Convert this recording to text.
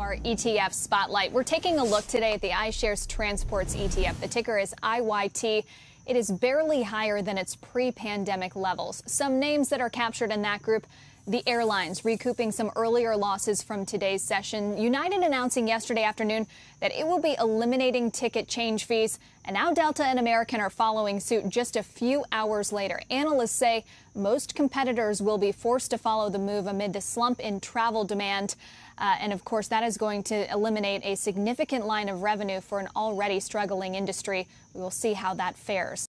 our ETF spotlight. We're taking a look today at the iShares Transports ETF. The ticker is IYT. It is barely higher than its pre pandemic levels. Some names that are captured in that group the airlines recouping some earlier losses from today's session. United announcing yesterday afternoon that it will be eliminating ticket change fees. And now Delta and American are following suit just a few hours later. Analysts say most competitors will be forced to follow the move amid the slump in travel demand. Uh, and of course, that is going to eliminate a significant line of revenue for an already struggling industry. We will see how that fares.